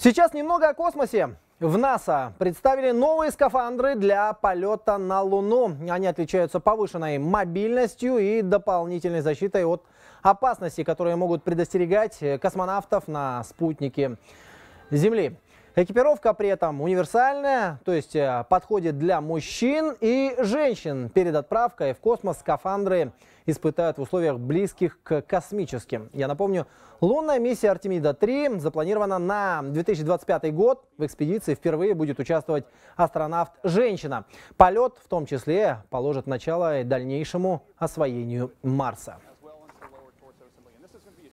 Сейчас немного о космосе. В НАСА представили новые скафандры для полета на Луну. Они отличаются повышенной мобильностью и дополнительной защитой от опасностей, которые могут предостерегать э, космонавтов на спутнике Земли. Экипировка при этом универсальная, то есть э, подходит для мужчин и женщин. Перед отправкой в космос скафандры испытают в условиях близких к космическим. Я напомню, лунная миссия Артемида-3 запланирована на 2025 год. В экспедиции впервые будет участвовать астронавт-женщина. Полет в том числе положит начало дальнейшему освоению Марса.